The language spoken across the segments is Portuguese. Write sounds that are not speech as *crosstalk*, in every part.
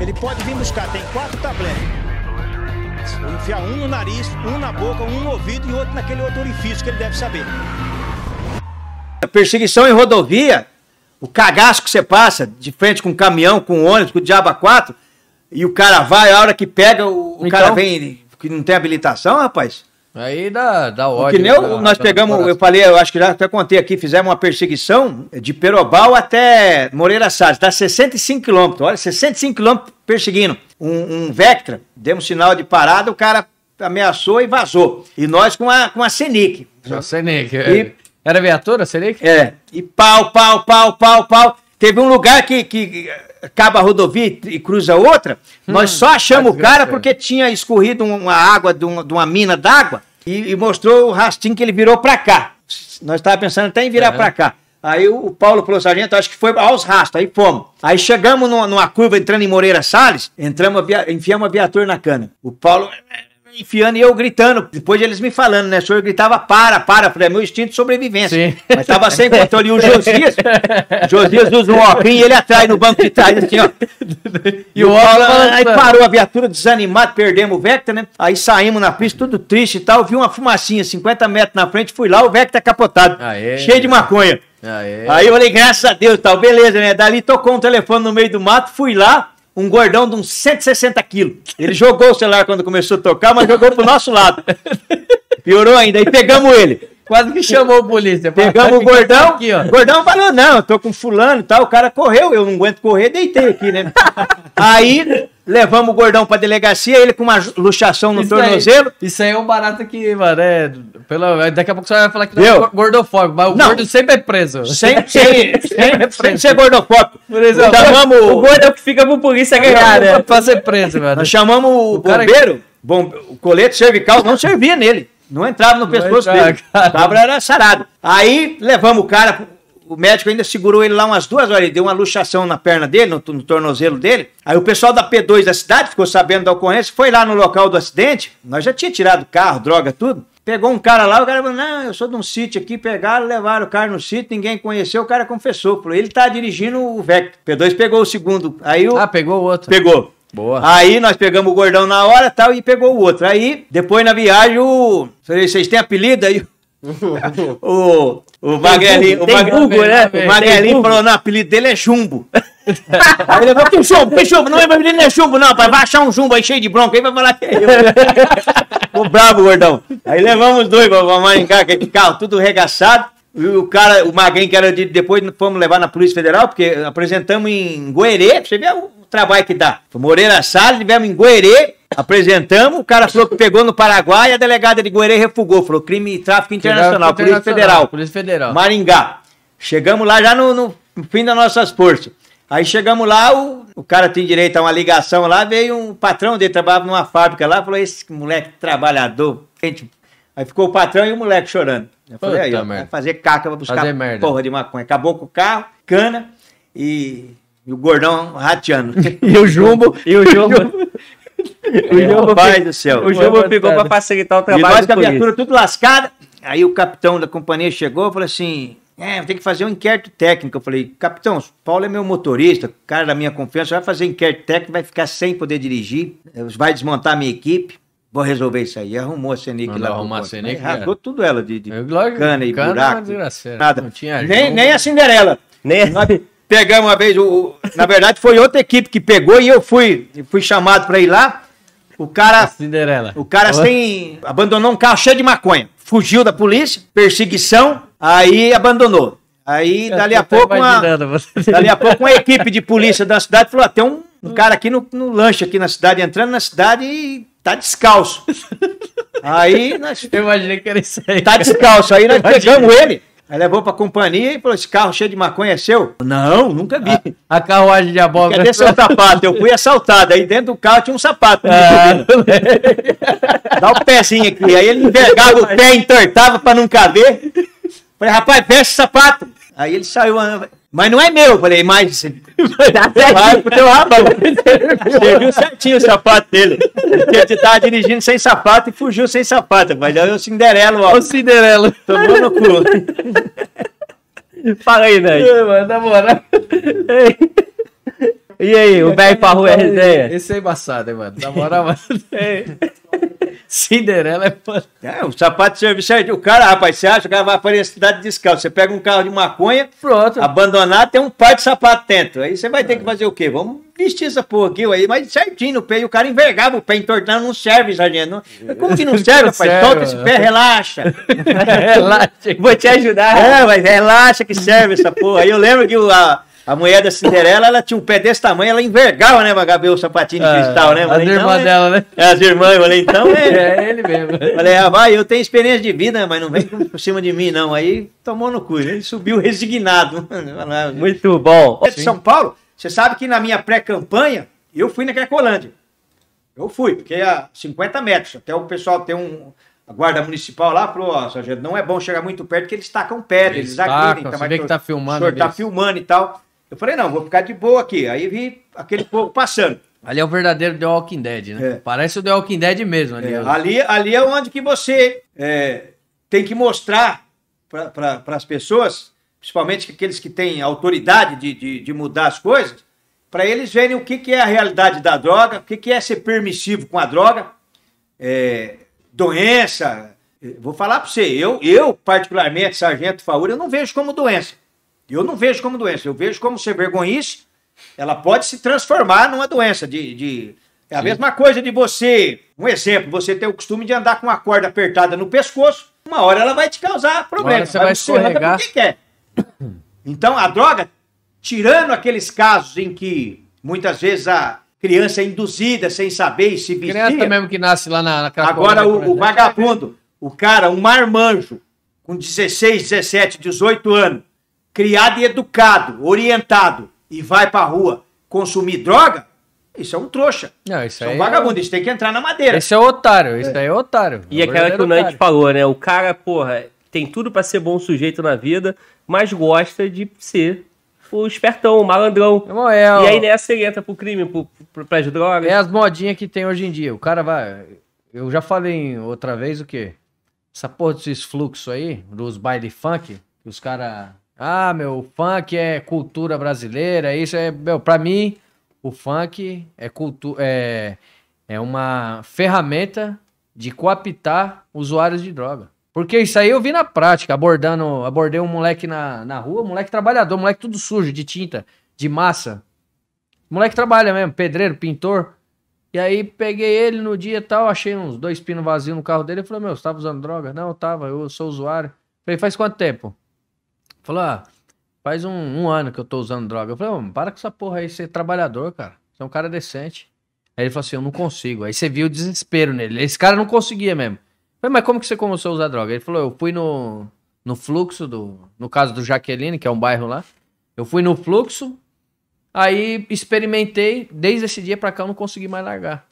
Ele pode vir buscar, tem quatro tabletes. Enfiar um no nariz, um na boca, um no ouvido e outro naquele outro orifício que ele deve saber. A é perseguição em rodovia, o cagaço que você passa de frente com o caminhão, com o ônibus, com o diabo quatro, e o cara vai, a hora que pega, o, então, cara vem que não tem habilitação, rapaz. Aí dá, dá ódio. Que nem nós pegamos, eu falei, eu acho que já até contei aqui, fizemos uma perseguição de Perobal até Moreira Salles, dá tá 65 quilômetros, olha, 65 quilômetros perseguindo um, um Vectra, demos sinal de parada, o cara ameaçou e vazou. E nós com a, com a Senic. A Senic, é. era viatura, Senic? É, e pau, pau, pau, pau, pau. Teve um lugar que, que acaba a rodovia e cruza outra, hum, nós só achamos o cara porque tinha escorrido uma água de uma, de uma mina d'água e, e, mostrou o rastinho que ele virou para cá. Nós estávamos pensando até em virar é. para cá. Aí o Paulo falou, sargento, acho que foi aos rastos, aí fomos. Aí chegamos numa, numa curva, entrando em Moreira Salles, entramos, enfiamos a viatura na cana. O Paulo, enfiando e eu gritando. Depois eles me falando, né? O senhor gritava para, para, é meu instinto de sobrevivência. Sim. Mas tava sem controle. E o Josias, *laughs* Josias usa um óculos e ele atrai no banco de trás, assim, ó. E o óculos, ah", aí parou a viatura desanimado, perdemos o Vector, né? Aí saímos na pista, tudo triste e tal. Vi uma fumacinha 50 metros na frente, fui lá, o Vector capotado, Aê. cheio de maconha. Aê. Aí eu falei, graças a Deus, tal, beleza, né? Dali tocou um telefone no meio do mato, fui lá, um gordão de uns 160 quilos. Ele jogou o celular quando começou a tocar, mas jogou pro nosso lado. Piorou ainda. Aí pegamos ele. Quase que chamou a polícia. Pegamos o gordão. Aqui, ó. O gordão falou: não, eu tô com fulano e tal. O cara correu, eu não aguento correr, deitei aqui, né? Aí Levamos o gordão pra delegacia, ele com uma luxação no isso tornozelo. Aí, isso aí é um barato que, mano, é, é, daqui a pouco você vai falar que não Viu? é gordofóbico, mas o não. gordo sempre é preso. *laughs* Sempre, sempre, é sempre, sempre ser gordofóbico. Por exemplo, então, chamamos, o gordo é o que fica pro polícia ganhar, né? Pra ser preso, mano. Nós chamamos o, o bombeiro, bom, o colete cervical não servia nele. Não entrava no pescoço dele. Cara. O cabra era sarado. Aí levamos o cara o médico ainda segurou ele lá umas duas horas, ele deu uma luxação na perna dele, no, no tornozelo dele. Aí o pessoal da P2 da cidade ficou sabendo da ocorrência, foi lá no local do acidente, nós já tinha tirado carro, droga, tudo. Pegou um cara lá, o cara falou, não, eu sou de um sítio aqui, pegaram, levaram o cara no sítio, ninguém conheceu, o cara confessou, falou, ele tá dirigindo o VEC. P2 pegou o segundo, aí o... Ah, pegou o outro. Pegou. Boa. Aí nós pegamos o gordão na hora tal e pegou o outro. Aí, depois na viagem, o... vocês têm apelido aí? *laughs* o o Magrelinho, o, Magre... né? o Magrelinho falou, não, o apelido dele é Jumbo. *laughs* aí ele falou, que que não é meu apelido, não é Jumbo, não, pai, vai achar um Jumbo aí cheio de bronca, aí vai falar que é eu. *laughs* o brabo, gordão. Aí levamos dois pra Maringá, que é de carro, tudo regaçado. E o cara, o Magrinho, que era de, depois fomos levar na Polícia Federal, porque apresentamos em Goerê, você vê o trabalho que dá. Moreira Salles, tivemos em Goerê, Apresentamos, o cara falou que pegou no Paraguai, a delegada de Goiânia refugou, falou crime e tráfico internacional, internacional, Polícia Federal. Polícia Federal. Maringá. Chegamos lá já no, no fim das nossas forças. Aí chegamos lá, o, o cara tem direito a uma ligação lá, veio um patrão dele, trabalhava numa fábrica lá, falou, esse moleque trabalhador, gente... Aí ficou o patrão e o moleque chorando. Eu falei, aí, vai fazer caca, vai buscar fazer merda. porra de maconha. Acabou com o carro, cana e, e o gordão rateando. *laughs* e o jumbo. E o jumbo. *laughs* O é, Jamba pai do céu. O João pegou para facilitar o trabalho. E nós a viatura tudo lascada. Aí o capitão da companhia chegou e falou assim: é, tem que fazer um inquérito técnico. Eu falei, capitão, Paulo é meu motorista, cara da minha confiança, vai fazer inquérito técnico, vai ficar sem poder dirigir, eh, vai desmontar a minha equipe. Vou resolver isso aí. Arrumou a Senic Mandou lá. Arrumou a Senic, rasgou é. tudo ela de, de logo, cana e cana buraco. É assim, nada. Não tinha nem, nem a Cinderela. Nem Nós pegamos uma vez, o, na verdade foi outra equipe que pegou e eu fui, fui chamado para ir lá. O cara. Cinderela. O cara tem Abandonou um carro cheio de maconha. Fugiu da polícia, perseguição, aí abandonou. Aí, Eu dali a, pouco, uma, você... dali a pouco, uma equipe de polícia da cidade falou: ah, tem um, um hum. cara aqui no, no lanche aqui na cidade, entrando na cidade e tá descalço. *laughs* aí nós. Eu imaginei que era isso aí. Tá descalço. Aí nós pegamos ele. Aí levou é pra companhia e falou: esse carro cheio de maconha é seu? Não, nunca vi. A, ah. a carruagem de abóbora. Cadê seu sapato? Eu fui assaltado. Aí dentro do carro tinha um sapato. Ah, Dá o um pezinho aqui. Aí ele envergava o pé, entortava pra não caber. Falei, rapaz, veste sapato. Aí ele saiu andando. Mas não é meu. Eu falei, mas. *laughs* Vai pro teu rabo. viu certinho o sapato dele. Porque ele tava dirigindo sem sapato e fugiu sem sapato. Mas aí o Cinderelo, ó. O Cinderelo. Tomou no cu. *laughs* Fala aí, Ney. Né? Mano, na moral. E aí, o velho parrou é resenha? Esse é embaçado, hein, mano? Na moral, mano. *laughs* Cinderela é É, o sapato serviço aí. O cara, rapaz, você acha que o cara vai aparecer na cidade descalço. Você pega um carro de maconha, Pronto. abandonar, tem um par de sapato dentro. Aí você vai ter que fazer o quê? Vamos vestir essa porra aqui, aí, mas certinho no pé. E o cara envergava o pé, entortando, não serve, sargento. Não... Como que não *laughs* serve, rapaz? Solta esse pé, relaxa. *laughs* relaxa. Vou te ajudar. É, mas relaxa que serve essa porra. Aí eu lembro que o... A a mulher da Cinderela, ela tinha um pé desse tamanho, ela envergava, né, Magabê, o sapatinho de ah, cristal, né? as então irmãs então, dela, né? É as irmãs, eu falei, então é. *laughs* É ele mesmo. Falei, ah, vai, eu tenho experiência de vida, mas não vem por cima de mim, não. Aí tomou no cu, ele subiu resignado. *laughs* Muito bom. É de São Paulo, você sabe que na minha pré-campanha, eu fui na Cracolândia. Eu fui, porque a 50 metros, até o pessoal tem um, a guarda municipal lá falou, ó, sargento, não é bom chegar muito perto porque eles tacam pedra, eles, eles tacam, agridem. Então tá, você vê que tá filmando. O senhor tá filmando e tal. Eu falei, não, vou ficar de boa aqui. Aí vi aquele povo passando. Ali é o verdadeiro The Walking Dead, né? É. Parece o The Walking Dead mesmo. Ali é, ali, ali é onde que você é, tem que mostrar para pra, as pessoas, principalmente aqueles que têm autoridade de, de, de mudar as coisas, para eles verem o que, que é a realidade da droga, o que, que é ser permissivo com a droga, é, doença. É, vou falar para você, eu, eu particularmente, Sargento Faúra, eu não vejo como doença. Eu não vejo como doença, eu vejo como ser vergonhice, ela pode se transformar numa doença de, de... É a Sim. mesma coisa de você, um exemplo, você ter o costume de andar com uma corda apertada no pescoço, uma hora ela vai te causar problema. Você vai, vai escorregar. quer. Então a droga, tirando aqueles casos em que muitas vezes a criança é induzida sem saber e se vestir. Criança mesmo que nasce lá na, na Agora né, o, o vagabundo, o cara, um marmanjo, com 16, 17, 18 anos, criado e educado, orientado e vai pra rua consumir droga, isso é um trouxa. Não, isso, isso é um é vagabundo, é... isso tem que entrar na madeira. Isso é otário, isso é. daí é otário. E é aquela que o Nante é falou, né? O cara, porra, tem tudo para ser bom sujeito na vida, mas gosta de ser o espertão, o malandrão. Não, é, e aí nessa ele entra pro crime, pro, pro, pras drogas. É as modinhas que tem hoje em dia. O cara vai. Eu já falei outra vez o quê? Essa porra desses fluxos aí, dos baile funk, que os caras ah, meu, funk é cultura brasileira, isso é. Meu, pra mim, o funk é, cultu é, é uma ferramenta de coaptar usuários de droga. Porque isso aí eu vi na prática, abordando, abordei um moleque na, na rua, moleque trabalhador, moleque tudo sujo, de tinta, de massa. Moleque trabalha mesmo, pedreiro, pintor. E aí peguei ele no dia tal, achei uns dois pinos vazios no carro dele. e falei, meu, você tava usando droga? Não, eu tava, eu sou usuário. falei, faz quanto tempo? Falou, ah, faz um, um, ano que eu tô usando droga. Eu falei, oh, para com essa porra aí, você é trabalhador, cara. Você é um cara decente. Aí ele falou assim, eu não consigo. Aí você viu o desespero nele. Esse cara não conseguia mesmo. Eu falei, mas como que você começou a usar droga? Ele falou, eu fui no, no fluxo do... No caso do Jaqueline, que é um bairro lá. Eu fui no fluxo, aí experimentei. Desde esse dia pra cá eu não consegui mais largar.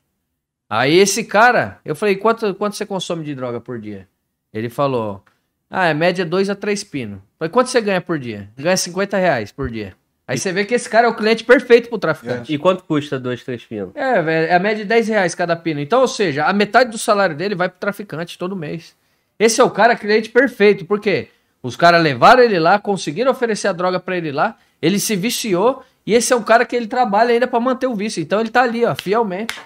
Aí esse cara, eu falei, quanto, quanto você consome de droga por dia? Ele falou, ah, é média 2 a 3 pinos. Falei, quanto você ganha por dia? Ganha 50 reais por dia. Aí você vê que esse cara é o cliente perfeito pro traficante. E quanto custa dois, três pinos? É, velho, é a média de 10 reais cada pino. Então, ou seja, a metade do salário dele vai pro traficante todo mês. Esse é o cara cliente perfeito, por quê? Os caras levaram ele lá, conseguiram oferecer a droga para ele lá, ele se viciou e esse é o cara que ele trabalha ainda para manter o vício. Então ele tá ali, ó, fielmente,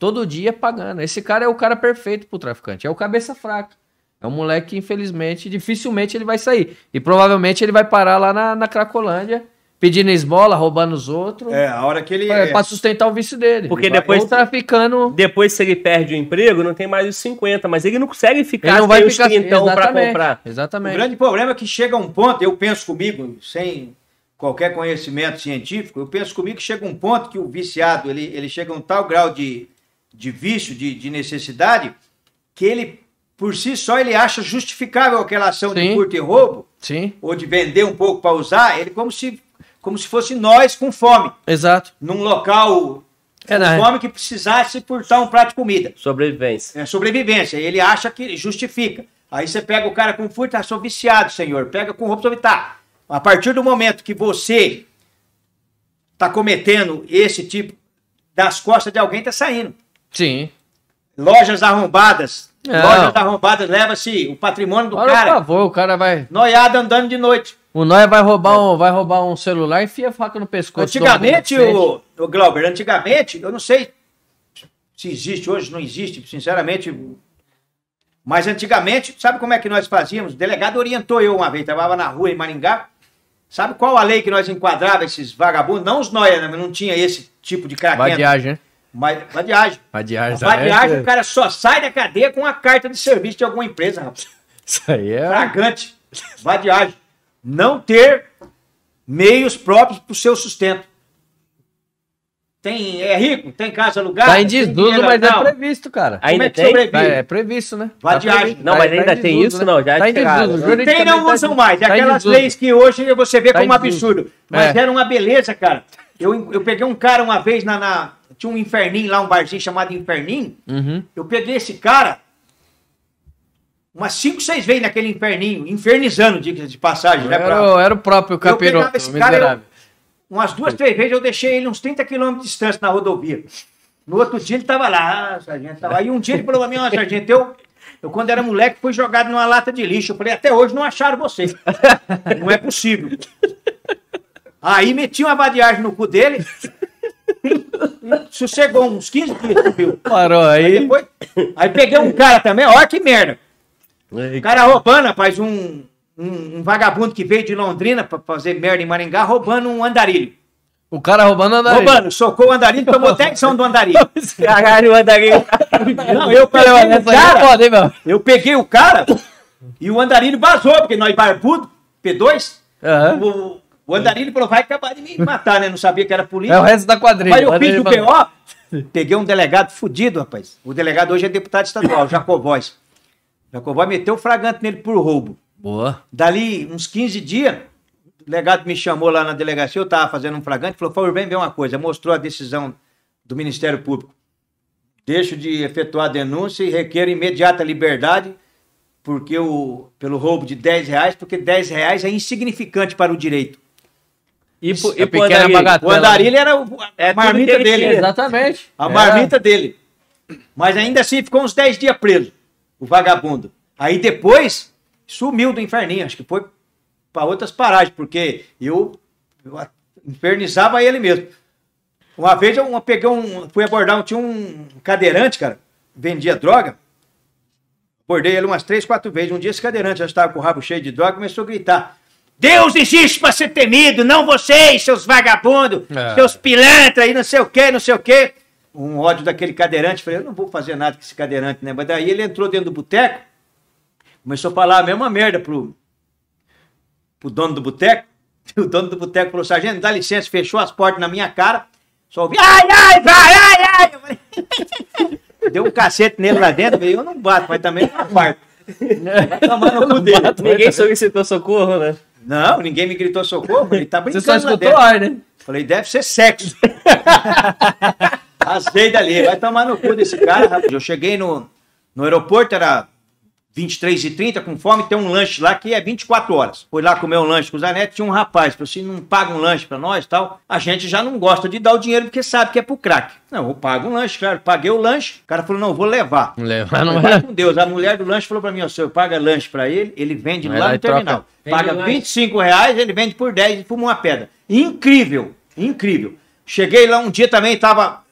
todo dia pagando. Esse cara é o cara perfeito pro traficante, é o cabeça fraca. É um moleque, infelizmente, dificilmente ele vai sair. E provavelmente ele vai parar lá na, na Cracolândia, pedindo esmola, roubando os outros. É, a hora que ele. Pra, é... pra sustentar o vício dele. Porque ele depois. traficando. Tá depois, se ele perde o emprego, não tem mais os 50, mas ele não consegue ficar ele não vai ficar, então 30 pra comprar. Exatamente. O grande problema é que chega um ponto, eu penso comigo, sem qualquer conhecimento científico, eu penso comigo que chega um ponto que o viciado ele, ele chega a um tal grau de, de vício, de, de necessidade, que ele por si só ele acha justificável aquela ação Sim. de furto e roubo, Sim. ou de vender um pouco para usar, ele como se, como se fosse nós com fome. Exato. Num local é, com né? fome que precisasse furtar um prato de comida. Sobrevivência. É sobrevivência. Ele acha que justifica. Aí você pega o cara com furto, ah, sou viciado, senhor. Pega com roubo, tá. A partir do momento que você está cometendo esse tipo das costas de alguém, está saindo. Sim. Lojas arrombadas, é. Loja tá arrombadas leva-se o patrimônio do cara. Por favor, o cara vai. Noiado andando de noite. O Noia vai roubar, um, vai roubar um celular e enfia a faca no pescoço. Antigamente, o, o Glauber, antigamente, eu não sei se existe hoje, não existe, sinceramente. Mas antigamente, sabe como é que nós fazíamos? O delegado orientou eu uma vez, trabalhava na rua em Maringá. Sabe qual a lei que nós enquadrava esses vagabundos? Não os Noia, né, não tinha esse tipo de cara. Vadiagem, né? Vadiagem. Vadiagem, Vadiagem, é? o cara só sai da cadeia com uma carta de serviço de alguma empresa, rapaz. Isso aí é. Fragante. Vadiagem. Não ter meios próprios para o seu sustento. Tem, é rico, tem casa alugada. Está em desuso, mas é não. é previsto, cara. Ainda é tem? é previsto, né? Vadiagem. Tá não, mas ainda tá tem desuso, isso, né? não. Já tá em desuso. tem, não usam mais. É aquelas leis que hoje você vê tá como absurdo. Mas é. era uma beleza, cara. Eu, eu peguei um cara uma vez na, na tinha um inferninho lá, um barzinho chamado Inferninho. Uhum. Eu peguei esse cara umas cinco, seis vezes naquele inferninho, infernizando, diga de passagem. Né, pra... era, o próprio capiroto, eu esse miserável. Cara, eu, umas duas, três vezes eu deixei ele uns 30 quilômetros de distância na rodovia. No outro dia ele estava lá, ah, sargento tava... Aí um dia ele falou pra mim, ó, sargento, eu, eu quando era moleque fui jogado numa lata de lixo. Eu falei, até hoje não acharam você. não é possível. Aí meti uma vadiagem no cu dele, Sossegou chegou uns 15 dias, viu Parou aí. Aí, depois, aí peguei um cara também, olha que merda. O cara roubando, rapaz, um, um, um vagabundo que veio de Londrina pra fazer merda em Maringá, roubando um andarilho. O cara roubando o andarilho. Roubando, socou o andarilho, tomou até do andarilho. *laughs* Caralho, o andarilho. Tá Não, eu peguei o é cara. Eu peguei o cara e o andarilho vazou, porque nós barbudo, P2, uhum. o, o Andarilho falou, vai acabar de me matar, né? Não sabia que era polícia. É o resto da quadrilha. Mas eu fiz o PO, *laughs* peguei um delegado fudido, rapaz. O delegado hoje é deputado estadual, Jacobóis. Jacobóis meteu o fragante nele por roubo. Boa. Dali, uns 15 dias, o delegado me chamou lá na delegacia, eu tava fazendo um fragante, falou, favor, vem ver uma coisa. Mostrou a decisão do Ministério Público. Deixo de efetuar a denúncia e requeiro imediata liberdade porque o, pelo roubo de 10 reais, porque 10 reais é insignificante para o direito. E, pro, e pro Andarilho. Bagatela. O Andarilho né? era o, a é marmita dele. Tinha, exatamente. A é. marmita dele. Mas ainda assim ficou uns 10 dias preso, o vagabundo. Aí depois sumiu do inferninho, acho que foi para outras paragens, porque eu, eu infernizava ele mesmo. Uma vez eu uma, peguei um. Fui abordar um, tinha um cadeirante, cara, vendia droga. Abordei ele umas três, quatro vezes. Um dia esse cadeirante já estava com o rabo cheio de droga começou a gritar. Deus existe para ser temido, não vocês, seus vagabundos, é. seus pilantras e não sei o quê, não sei o quê. Um ódio daquele cadeirante. Falei, eu não vou fazer nada com esse cadeirante, né? Mas daí ele entrou dentro do boteco, começou a falar a mesma merda pro, pro dono do boteco. *laughs* O dono do boteco falou, sargento, dá licença, fechou as portas na minha cara. Só ouvi, ai, ai, vai, ai, ai. Eu falei, *laughs* Deu um cacete nele lá dentro, falei, eu não bato, mas também não parto. *laughs* Vai tomar no cu Ninguém solicitou socorro, né? Não, ninguém me gritou socorro. Ele tá brincando. Você só escutou ar, né? Falei, deve ser sexo. Rasguei *laughs* dali. Vai tomar no cu desse cara, rapaz. Eu cheguei no, no aeroporto, era 23 e 30 com fome, tem um lanche lá que é 24 horas. Fui lá comer um lanche com o Zanetti, tinha um rapaz, falou assim, não paga um lanche para nós tal. A gente já não gosta de dar o dinheiro porque sabe que é pro crack. Não, eu pago um lanche, claro, paguei o lanche. O cara falou, não, vou levar. Levar não vai. com Deus, a mulher do lanche falou para mim, ó, senhor, paga lanche para ele, ele vende lá no terminal. Troca. Paga vende 25 lanche. reais, ele vende por 10 e fuma uma pedra. Incrível, incrível. Cheguei lá um dia também, tava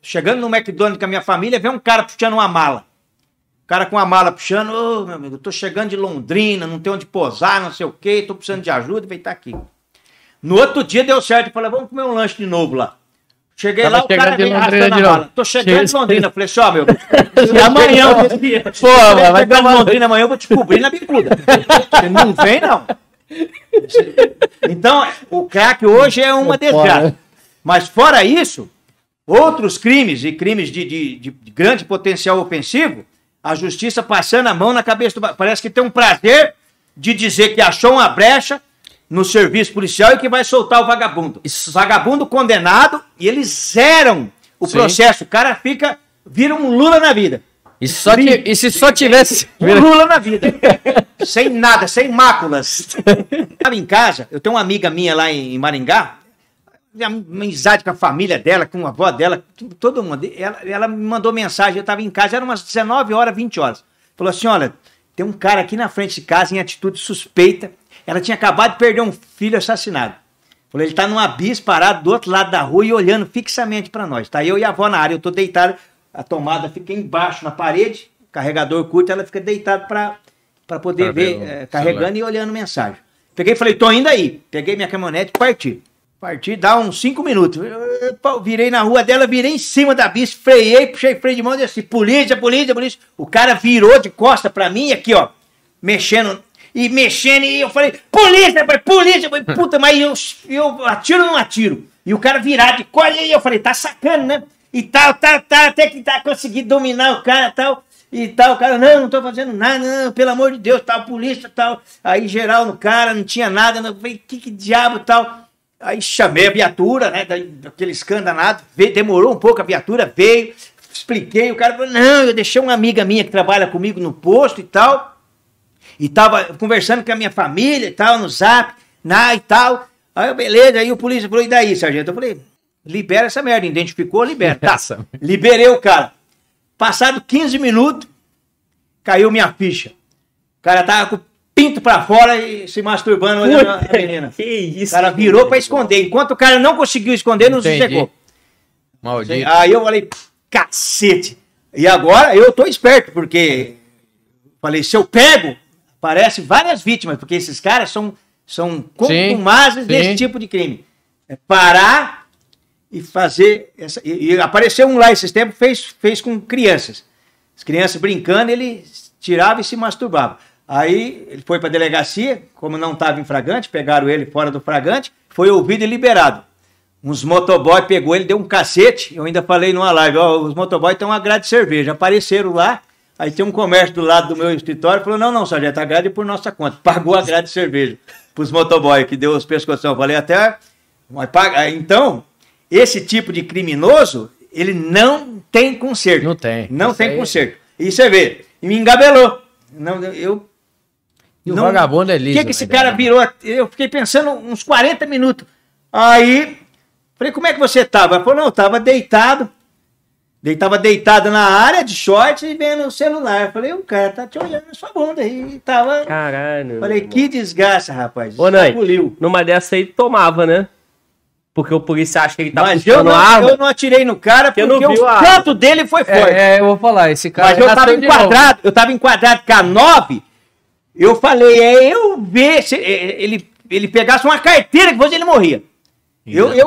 chegando no McDonald's com a minha família, veio um cara puxando uma mala cara com a mala puxando, ô oh, meu amigo, tô chegando de Londrina, não tem onde posar, não sei o quê, tô precisando de ajuda, vem estar tá aqui. No outro dia deu certo, falei, vamos comer um lanche de novo lá. Cheguei Tava lá, o cara veio arrastando a mala. Tô chegando de Londrina. Falei ó, meu. *laughs* amanhã eu Pô, vai, vai chegar em Londrina amanhã, eu vou te cobrir na bicuda. Você não vem, não. Então, o crack hoje é uma desgraça. Mas fora isso, outros crimes e crimes de, de, de grande potencial ofensivo, a justiça passando a mão na cabeça do. Parece que tem um prazer de dizer que achou uma brecha no serviço policial e que vai soltar o vagabundo. Isso. Vagabundo condenado e eles zeram o Sim. processo. O cara fica, vira um Lula na vida. E, só e se só tivesse. *laughs* Um Lula na vida. sem nada, sem máculas. *laughs* Estava em casa, eu tenho uma amiga minha lá em Maringá, minha amizade com a família dela, com a avó dela, todo mundo. Ela, ela me mandou mensagem, eu estava em casa, era umas 19 horas, 20 horas. Falou assim: olha, tem um cara aqui na frente de casa em atitude suspeita. Ela tinha acabado de perder um filho assassinado. Falou, ele está num abismo parado do outro lado da rua e olhando fixamente para nós. Tá eu e a avó na área, eu estou deitado, a tomada fica embaixo na parede, carregador curto, ela fica deitada para poder pra ver, ver é, carregando e olhando mensagem. Peguei e falei, tô indo aí. Peguei minha caminhonete e parti. Parti, dá uns cinco minutos. Eu virei na rua dela, virei em cima da bis, freiei, puxei freio de mão e disse: assim, polícia, polícia, polícia. O cara virou de costa pra mim, aqui, ó, mexendo e mexendo. E eu falei: polícia, pai, polícia, pai, puta, mas eu, eu atiro ou não atiro? E o cara virar de costa, e eu falei: tá sacando, né? E tal, tal, tal, até que tá conseguindo dominar o cara tal. E tal, o cara, não, não tô fazendo nada, não, pelo amor de Deus, tal, polícia, tal. Aí geral no cara, não tinha nada, não, falei, que, que diabo, tal. Aí chamei a viatura, né? Daquele escandanado. Demorou um pouco a viatura, veio, expliquei. O cara falou: Não, eu deixei uma amiga minha que trabalha comigo no posto e tal. E tava conversando com a minha família e tal, no zap, na e tal. Aí, beleza. Aí o polícia falou: E daí, sargento? Eu falei: Libera essa merda. Identificou, libera. Tá. Essa. Liberei o cara. Passado 15 minutos, caiu minha ficha. O cara tava com pinto pra fora e se masturbando olhando a menina. Que isso. O cara virou pra esconder. Enquanto o cara não conseguiu esconder, não Entendi. chegou. Maldito. Aí eu falei, cacete. E agora eu tô esperto, porque falei, se eu pego, parece várias vítimas, porque esses caras são, são contumazes desse tipo de crime. É parar e fazer. Essa, e, e apareceu um lá esses tempos, fez, fez com crianças. As crianças brincando, ele tirava e se masturbava. Aí ele foi para a delegacia, como não estava em Fragante, pegaram ele fora do Fragante, foi ouvido e liberado. Uns motoboy pegou ele, deu um cacete. Eu ainda falei numa live, ó, os motoboy estão a grade de cerveja. Apareceram lá, aí tem um comércio do lado do meu escritório, falou, não, não, sargento, a grade é por nossa conta. *laughs* Pagou a grade de cerveja para os motoboy, que deu os pescoção. Eu falei até, mas paga. Então, esse tipo de criminoso, ele não tem conserto. Não tem. Não Isso tem aí... conserto. E você vê, me engabelou. Não, eu e não, o vagabundo é liso. O que, que esse cara né? virou? Eu fiquei pensando uns 40 minutos. Aí, falei, como é que você tava? Ele falou, não, eu tava deitado. Deitava deitado na área de short e vendo o celular. falei, o cara tá te olhando na sua bunda E Tava. Caralho. Falei, que desgraça, rapaz. Ô, Nai, numa dessa aí tomava, né? Porque o polícia acha que ele tá Mas eu não, arma. eu não atirei no cara porque, porque o canto dele foi forte. É, é, eu vou falar, esse cara. Mas tá eu tava enquadrado, eu tava enquadrado com a 9 eu falei, é eu ver se é, é, ele, ele pegasse uma carteira que fosse ele morria. Eu, eu,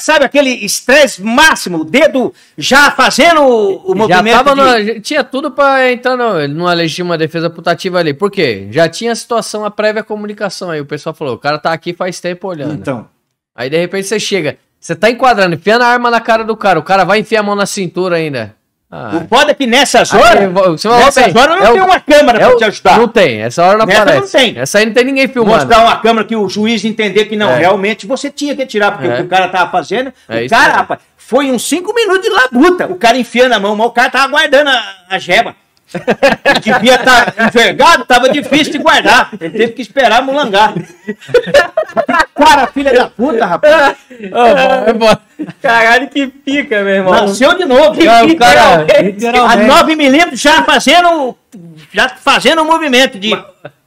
sabe, aquele estresse máximo, o dedo já fazendo o, o movimento. tava de... no, tinha tudo para entrar no, numa legítima defesa putativa ali. Por quê? Já tinha a situação, a prévia comunicação aí. O pessoal falou, o cara tá aqui faz tempo olhando. Então. Aí de repente você chega, você tá enquadrando, enfiando a arma na cara do cara, o cara vai enfiar a mão na cintura ainda. Ah. O foda é que nessas horas. Aí, nessas horas não é tem uma câmera é pra o, te ajudar. Não tem, essa hora não Nessa aparece. não tem. Essa aí não tem ninguém filmando. Mostrar uma câmera que o juiz entender que não, é. realmente você tinha que tirar, porque o é. que o cara tava fazendo. É o cara, rapaz, foi uns 5 minutos de labuta. O cara enfiando a mão, mas o cara tava aguardando a, a devia estar tá envergado, tava difícil de guardar. Ele teve que esperar mulangar. Cara, filha da puta, rapaz. Oh, Caralho, que pica, meu irmão. Nasceu de novo. Que cara, pica, cara, A 9mm já fazendo, já fazendo um movimento de...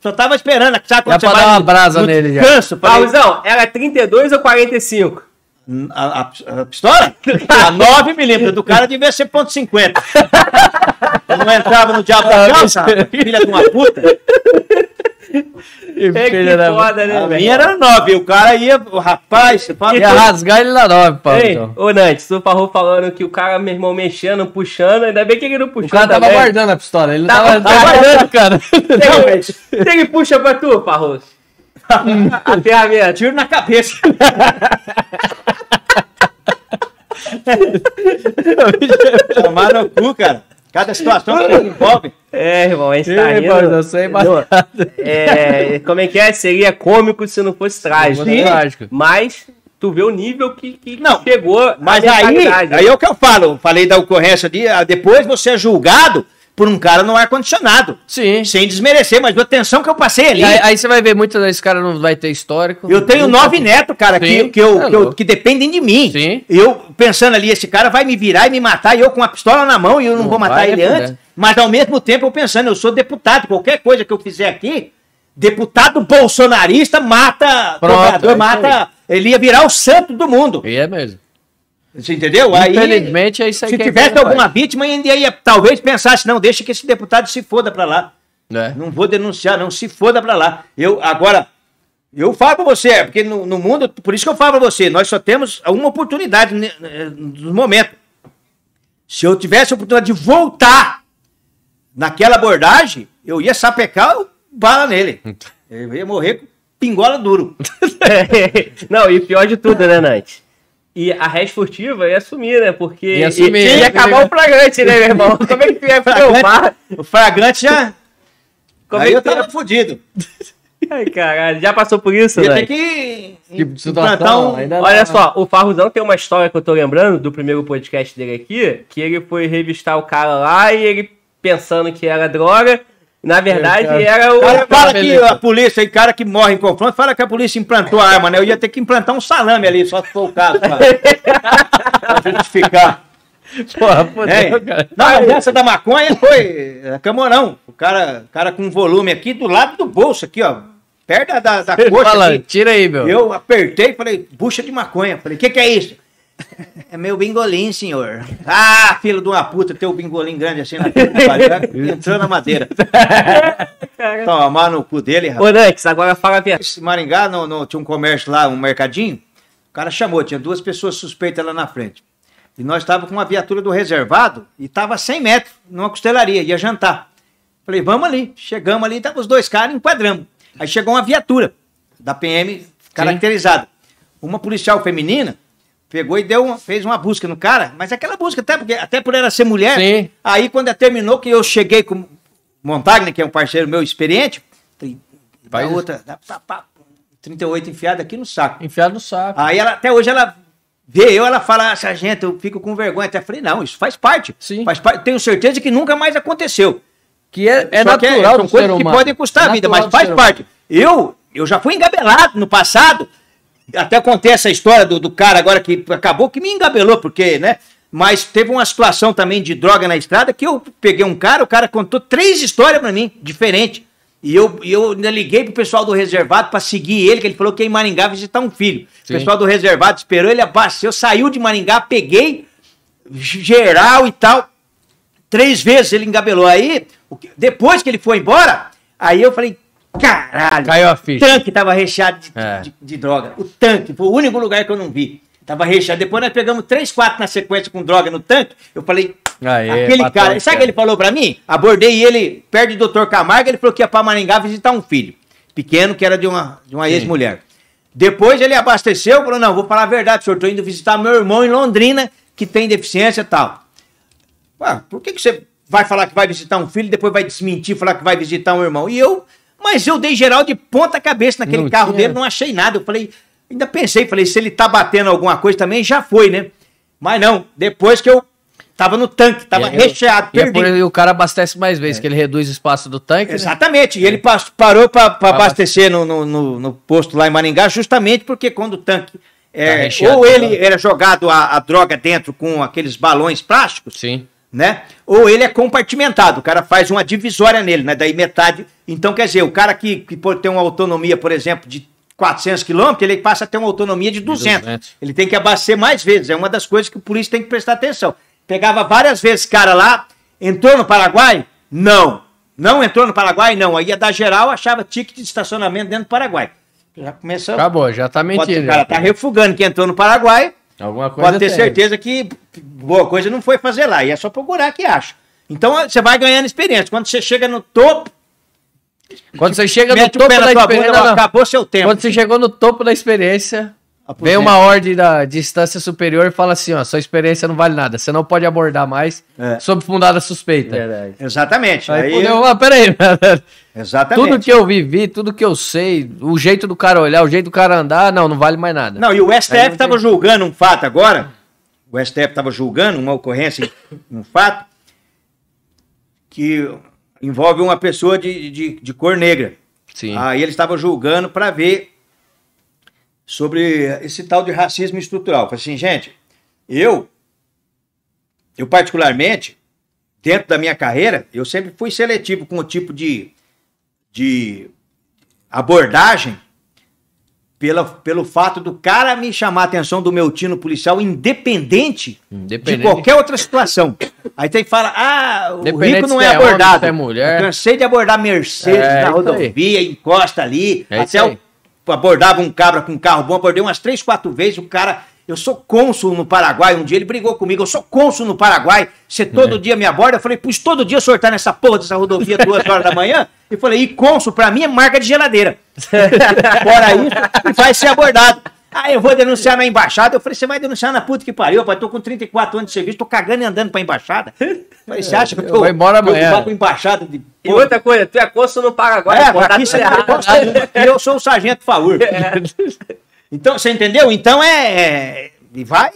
Só tava esperando, sabe? Quando é pra dar uma brasa no, nele já. Canso, Pauzão, era 32 ou 45? A, a, a pistola? A 9 milímetros do cara devia ser ponto .50. Eu não entrava no diabo da ah, calça, filha de uma puta. É que da... foda, né? A velho? minha era 9, o cara ia, o rapaz, ia tu... rasgar ele na 9, Paulo. então. Ô, Nantes, o Parru falando que o cara, meu irmão, mexendo, puxando, ainda bem que ele não puxou. O cara tava também. guardando a pistola, ele tava, tava, tava guardando, *laughs* cara. tem que puxa pra tu, Parru. *laughs* a ferramenta. Tiro na cabeça. *laughs* *laughs* Tomar no cu, cara. Cada situação que envolve. É, irmão, a gente tá rindo. Irmão, eu sou é, como é que é? Seria cômico se não fosse trágico. Sim, trágico. Mas tu vê o nível que, que não, chegou. Mas aí, aí né? é o que eu falo. Falei da ocorrência ali. Ah, depois você é julgado por um cara no ar-condicionado. Sim. Sem desmerecer, mas a tensão que eu passei ali. Aí, aí, você vai ver, muito desse cara não vai ter histórico. Eu tenho nove tá netos, cara, que, que, eu, é que, eu, que, dependem de mim. Sim. Eu pensando ali, esse cara vai me virar e me matar, e eu com a pistola na mão, e eu não, não vou matar ele né, antes. Mas ao mesmo tempo eu pensando, eu sou deputado, qualquer coisa que eu fizer aqui, deputado bolsonarista mata, Pronto, é mata, ele ia virar o santo do mundo. E é mesmo. Você entendeu? Aí, Infelizmente, é isso aí Se tivesse alguma vítima, ainda ia, talvez pensasse, não, deixa que esse deputado se foda para lá. É. Não vou denunciar, não, se foda para lá. Eu, agora, eu falo para você, é porque no, no, mundo, por isso que eu falo para você, nós só temos uma oportunidade eh, no momento. Se eu tivesse a oportunidade de voltar naquela abordagem, eu ia sapecar bala nele. Então. Eu ia morrer com pingola duro. *laughs* É. não, e pior de tudo, né, Nath? E a ré esportiva ia sumir, né? Porque ia, assumir, ia, ia acabar o flagrante, né, meu irmão? *laughs* Como é que tu ia provar? O flagrante já. Como Aí é eu tava ia... Tá? fudido. *laughs* Ai, caralho, já passou por isso, né? que. Tipo de situação, um... Olha né? só, o Farruzão tem uma história que eu tô lembrando do primeiro podcast dele aqui, que ele foi revistar o cara lá e ele pensando que era droga. Na verdade, cara... era o. Cara, fala que a polícia, aí, cara que morre em confronto, fala que a polícia implantou a arma, né? Eu ia ter que implantar um salame ali, só se for o caso, cara. pra justificar. Porra, fodeu, é. cara. Não, essa da maconha foi é, Camorão, O cara, cara com volume aqui do lado do bolso, aqui, ó. Perto da, da coxa. Fala, aqui. Assim. tira aí, meu. Eu apertei e falei, bucha de maconha. Falei, o que, que é isso? É meu bingolim, senhor. Ah, filho de uma puta, teu bingolim grande assim na entrou na madeira. *laughs* Tomar no cu dele, rapaz. Ô, agora fala a verdade. Esse Maringá no, no, tinha um comércio lá, um mercadinho. O cara chamou, tinha duas pessoas suspeitas lá na frente. E nós estávamos com uma viatura do reservado e estava a 100 metros, numa costelaria, ia jantar. Falei, vamos ali. Chegamos ali, tava os dois caras, enquadramos. Aí chegou uma viatura da PM caracterizada. Sim. Uma policial feminina Pegou e deu uma, fez uma busca no cara, mas é aquela busca, até, porque, até por ela ser mulher. Sim. Aí quando terminou, que eu cheguei com Montagna, que é um parceiro meu experiente, vai outra, pá, pá, 38 enfiada aqui no saco. Enfiada no saco. Aí ela, até hoje ela vê eu, ela fala, ah, sargento, eu fico com vergonha. Até falei, não, isso faz parte. Sim. Faz parte. Tenho certeza que nunca mais aconteceu. Que é, é natural, que é, são coisas que podem custar é a vida, mas faz parte. Eu, eu já fui engabelado no passado até contei essa história do, do cara agora que acabou, que me engabelou, porque, né? Mas teve uma situação também de droga na estrada que eu peguei um cara, o cara contou três histórias para mim, diferente. E eu, eu liguei pro pessoal do reservado para seguir ele, que ele falou que ia em Maringá visitar um filho. Sim. O pessoal do reservado esperou, ele abasteceu, saiu de Maringá, peguei geral e tal. Três vezes ele engabelou. Aí, depois que ele foi embora, aí eu falei, Caralho! Caiu a ficha. O tanque tava recheado de, é. de, de, droga. O tanque, foi o único lugar que eu não vi. Tava recheado. Depois nós pegamos três, quatro na sequência com droga no tanque. Eu falei, Aê, aquele cara. Sabe o que ele falou pra mim? Abordei ele perto do Dr. Camargo. Ele falou que ia pra Maringá visitar um filho pequeno, que era de uma, de uma ex-mulher. Depois ele abasteceu, falou: Não, vou falar a verdade, senhor. Tô indo visitar meu irmão em Londrina, que tem deficiência e tal. Ué, por que, que você vai falar que vai visitar um filho e depois vai desmentir, falar que vai visitar um irmão? E eu mas eu dei geral de ponta cabeça naquele não carro tinha. dele, não achei nada. Eu falei, ainda pensei, falei, se ele tá batendo alguma coisa também, já foi, né? Mas não, depois que eu Tava no tanque, tava recheado, eu, E, é e, é o cara abastece mais vezes, é. que ele reduz o espaço do tanque. Né? Exatamente. Né? E ele é. parou para abastecer no, no, no, posto lá em Maringá, justamente porque quando o tanque. Tá é, ou ele era jogado a, a, droga dentro com aqueles balões plásticos. Sim né? Ou ele é compartimentado, o cara faz uma divisória nele, né? Daí metade. Então, quer dizer, o cara que, que pode ter uma autonomia, por exemplo, de 400 quilômetros, ele passa a ter uma autonomia de 200. 200. Ele tem que abastecer mais vezes. É uma das coisas que o polícia tem que prestar atenção. Pegava várias vezes cara lá, entrou no Paraguai? Não. Não entrou no Paraguai? Não. Aí ia dar geral, achava ticket de estacionamento dentro do Paraguai. Já começou. Acabou, já tá mentindo. O cara tá refugando que entrou no Paraguai Alguma coisa Pode ter tem. certeza que boa coisa não foi fazer lá, e é só procurar que acha. Então você vai ganhando experiência. Quando você chega no topo. Quando você chega no topo da experiência. acabou seu tempo. Quando você chegou no topo da experiência, Vem uma ordem da distância superior e fala assim: ó, sua experiência não vale nada, você não pode abordar mais é. sob fundada suspeita. Verdade. Exatamente. Aí, aí... Eu, ah, peraí. *laughs* Exatamente. Tudo que eu vivi, tudo que eu sei, o jeito do cara olhar, o jeito do cara andar, não, não vale mais nada. Não, e o STF estava tem... julgando um fato agora, o STF estava julgando uma ocorrência, um fato, que envolve uma pessoa de, de, de cor negra. Sim. Aí ele estava julgando para ver sobre esse tal de racismo estrutural. falei assim, gente, eu, eu particularmente, dentro da minha carreira, eu sempre fui seletivo com o tipo de, de abordagem pela, pelo fato do cara me chamar a atenção do meu tino policial, independente, independente, de qualquer outra situação. Aí tem que falar, ah, o rico não é, é abordado. Homem, é mulher. Eu cansei de abordar Mercedes é, na rodovia, encosta ali, é até o abordava um cabra com um carro bom, abordei umas três, quatro vezes, o cara. Eu sou cônsul no Paraguai. Um dia ele brigou comigo. Eu sou cônsul no Paraguai. Você todo é. dia me aborda. Eu falei, pus todo dia eu sortar tá nessa porra dessa rodovia duas horas da manhã. E falei, e cônsul, pra mim é marca de geladeira. *laughs* Fora isso, vai ser abordado. Aí ah, eu vou denunciar na embaixada. Eu falei, você vai denunciar na puta que pariu, rapaz. Tô com 34 anos de serviço, tô cagando e andando pra embaixada. falei, você acha que eu tô preocupado com embaixada? De... E outra coisa, tu é cônsul, não paga agora. É, tá aqui você é eu sou o sargento Faur. É. Então, você entendeu? Então é... é e vai,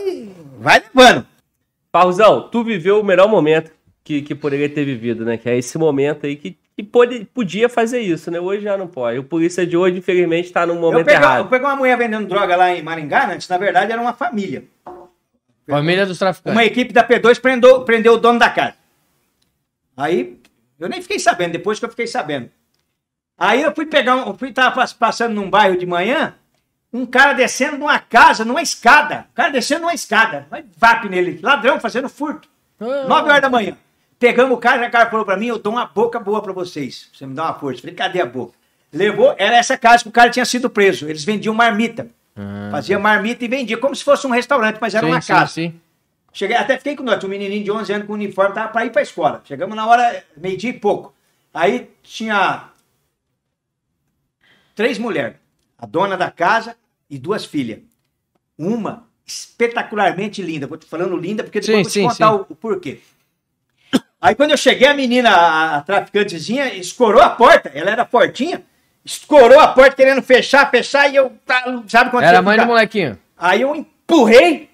vai levando. Pauzão, tu viveu o melhor momento que, que poderia ter vivido, né? Que é esse momento aí que e pode, podia fazer isso, né? Hoje já não pode. O polícia de hoje, infelizmente, está num momento eu peguei, errado. Eu peguei uma mulher vendendo droga lá em Maringá, né? antes, na verdade, era uma família. Família dos traficantes. Uma equipe da P2 prendeu, prendeu o dono da casa. Aí, eu nem fiquei sabendo, depois que eu fiquei sabendo. Aí eu fui pegar, eu fui, tava passando num bairro de manhã, um cara descendo numa casa, numa escada. O cara descendo numa escada. Vai VAP nele, ladrão fazendo furto. Ah. Nove horas da manhã. Pegamos o cara, né? o cara falou pra mim, eu dou uma boca boa pra vocês. Você me dá uma força. Falei, cadê a boca? Levou, era essa casa que o cara tinha sido preso. Eles vendiam marmita. Ah, Fazia marmita e vendia, como se fosse um restaurante, mas era sim, uma casa. Sim, sim. Cheguei, até fiquei com nós, um menininho de 11 anos com uniforme, tava pra ir pra escola. Chegamos na hora, meio dia e pouco. Aí tinha três mulheres, a dona da casa e duas filhas. Uma espetacularmente linda, vou te falando linda porque depois sim, vou te sim, contar sim. O, o porquê. Aí quando eu cheguei, a menina, a, a traficantezinha, escorou a porta. Ela era fortinha. Escorou a porta querendo fechar, fechar. E eu, tá, sabe quando Era a mãe do molequinho. Aí eu empurrei.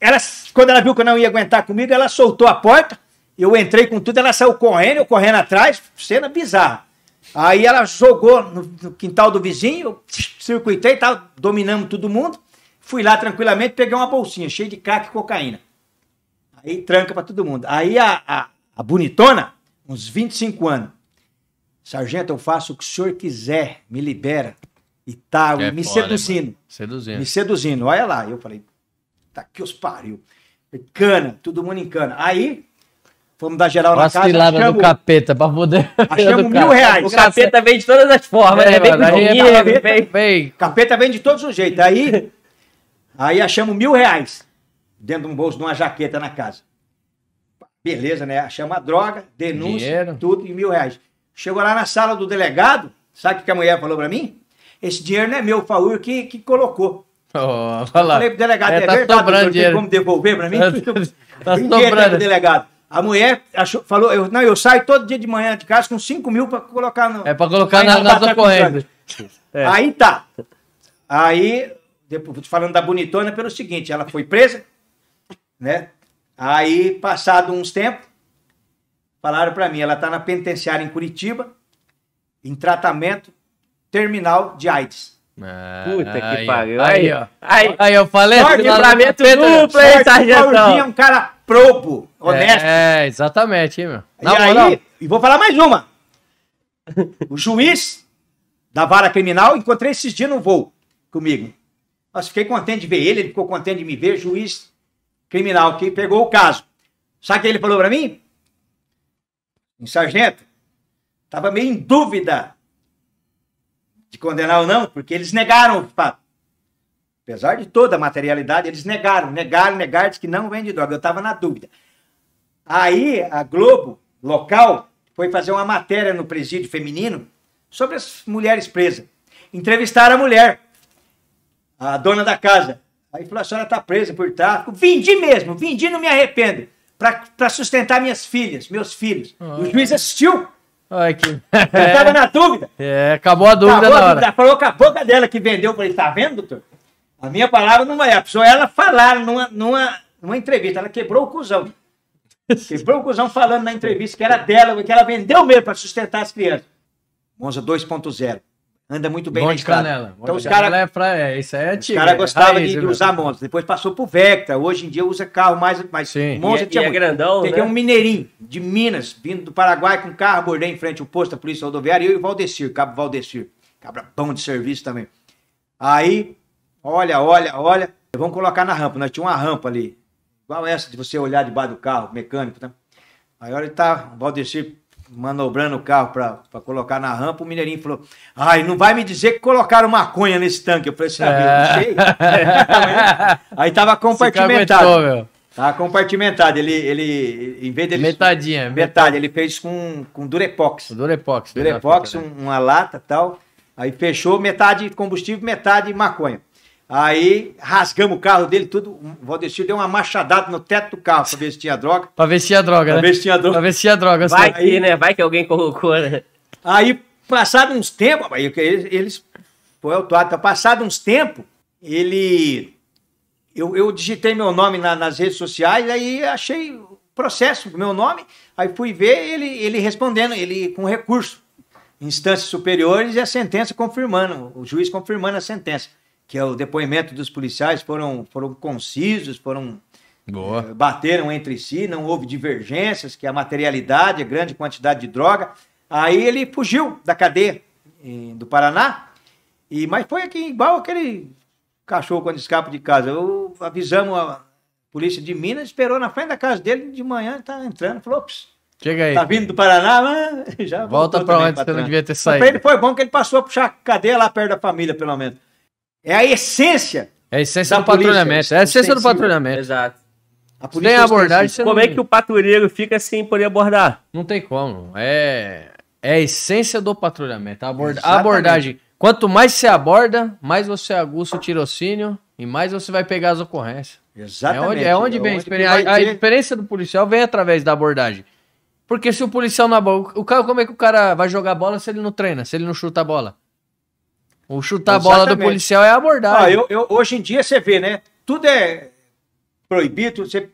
Ela, quando ela viu que eu não ia aguentar comigo, ela soltou a porta. Eu entrei com tudo, ela saiu correndo, eu correndo atrás, cena bizarra. Aí ela jogou no, no quintal do vizinho, eu circuitei, dominamos todo mundo. Fui lá tranquilamente, peguei uma bolsinha cheia de crack e cocaína. Aí tranca para todo mundo. Aí a, a, a bonitona, uns 25 anos. Sargento, eu faço o que o senhor quiser, me libera. E tal, tá, é me foda, seduzindo. Mano. Seduzindo. Me seduzindo. Olha lá. Eu falei, tá que os pariu. Cana, todo mundo em cana. Aí, fomos dar geral Posso na casa. Vacilada achamos, do capeta pra poder. Achamos *laughs* mil cara. reais. O capeta vem de todas as formas, é, né? Vem com dinheiro, vem, vem. Capeta vem de todos os jeitos. Aí, aí achamos mil reais dentro de um bolso de uma jaqueta na casa. Beleza, né? Chama droga, denúncia, dinheiro. tudo em mil reais. Chegou lá na sala do delegado, sabe o que a mulher falou para mim? Esse dinheiro não é meu, o que, que colocou. Oh, *laughs* olha Falei pro delegado, é, é tá verdade, doutor, dinheiro. como devolver para mim? *laughs* tá sobrando. delegado. A mulher achou, falou, eu, não, eu saio todo dia de manhã de casa com 5 mil para colocar no... É para colocar na, nas corrente. *laughs* É. Aí tá. Aí, depois, falando da bonitona, pelo seguinte, ela foi presa, né? Aí, passado uns tempos, falaram para mim, ela está na penitenciária em Curitiba, em tratamento terminal de AIDS. Ah, Puta que pariu. Aí, ó. Aí, aí eu falei, tratamento é duplo, hein, sargentão? é um cara probo, honesto. É, é exatamente, hein, meu. Não, e aí, não. e vou falar mais uma. O juiz da vara criminal, encontrei esses dias no voo comigo. Nossa, fiquei contente de ver ele, ele ficou contente de me ver, juiz criminal que pegou o caso. Sabe o que ele falou para mim? Um sargento estava meio em dúvida de condenar ou não, porque eles negaram o fato. Apesar de toda a materialidade, eles negaram, negaram, negaram, disse que não vende droga. Eu estava na dúvida. Aí a Globo, local, foi fazer uma matéria no presídio feminino sobre as mulheres presas. Entrevistaram a mulher, a dona da casa. Aí falou, a senhora está presa por tráfico. Vendi mesmo, vendi, não me arrependo. Para sustentar minhas filhas, meus filhos. Ah. o juiz assistiu. Ai, que... *laughs* Eu estava na dúvida. É, acabou a dúvida acabou a dúvida. Falou com a boca dela que vendeu. Eu falei, está vendo, doutor? A minha palavra não vai. É. A pessoa, ela falar numa, numa, numa entrevista, ela quebrou o cuzão. *laughs* Quebrou o cuzão falando na entrevista que era dela, que ela vendeu mesmo para sustentar as crianças. Monza 2.0 anda muito bem Monte na estrada. Canela. Então Monte os é pra, é, isso é antigo. Os caras é gostavam de, de, né? usar Monza. Depois passou pro Vectra. Hoje em dia usa carro mais mais Sim. Monza é- tinha e é grandão, Tem né? um mineirinho de Minas, vindo do Paraguai com carro, bordei em frente o posto da polícia rodoviária, eu e o Valdecir, cabo Valdecir. Cabra pão de serviço também. Aí, olha, olha, olha, vamos colocar na rampa. Nós tinha uma rampa ali, igual essa de você olhar debaixo do carro, mecânico, né? Aí olha, tá, o Valdecir manobrando o carro para colocar na rampa, o Mineirinho falou: Ai, não vai me dizer que colocaram maconha nesse tanque. Eu falei assim: ah, não sei. É. *laughs* Aí tava compartimentado. Aguentou, tava compartimentado. Ele, ele, em vez dele. Metadinha. Metade, metade. ele fez com, com Durepox. Durepox. Durepox, uma lata tal. Aí fechou metade combustível, metade maconha. Aí rasgamos o carro dele, tudo. O Valdecir deu uma machadada no teto do carro pra ver se tinha droga. pra ver se tinha droga, pra né? Pra ver se tinha droga. Pra ver se tinha droga. Vai assim. que, né? Vai que alguém colocou, né? Aí, passado uns tempos, eles, eles foi é o Tuata, tá? passado uns tempos, ele. Eu, eu digitei meu nome na, nas redes sociais, aí achei o processo do meu nome, aí fui ver ele, ele respondendo, ele com recurso. Instâncias superiores e a sentença confirmando, o juiz confirmando a sentença que é o depoimento dos policiais foram, foram concisos, foram Boa. Eh, bateram entre si, não houve divergências, que a materialidade, a grande quantidade de droga. Aí ele fugiu da cadeia em, eh, do Paraná, e mas foi aqui igual aquele cachorro quando escapa de casa. Eu, avisamos a polícia de Minas, esperou na frente da casa dele de manhã, está entrando, falou, ops, Chega aí. Tá vindo do Paraná, *laughs* já volta para onde você não devia ter saído. ele foi bom que ele passou a puxar a cadeia lá perto da família, pelo menos. É a essência. É a essência do polícia, patrulhamento. É a essência do patrulhamento. Exato. A polícia tem é abordagem. Como não... é que o patrulheiro fica sem poder abordar? Não tem como. É, é a essência do patrulhamento. A, a abordagem. Quanto mais você aborda, mais você aguça o tirocínio e mais você vai pegar as ocorrências. Exatamente. É onde, é onde é vem é onde a experiência. A, a experiência do policial vem através da abordagem. Porque se o policial não aborda. O cara, como é que o cara vai jogar bola se ele não treina, se ele não chuta a bola? O chutar a bola do policial é abordar. Ah, eu, eu, hoje em dia você vê, né? Tudo é proibido. Você,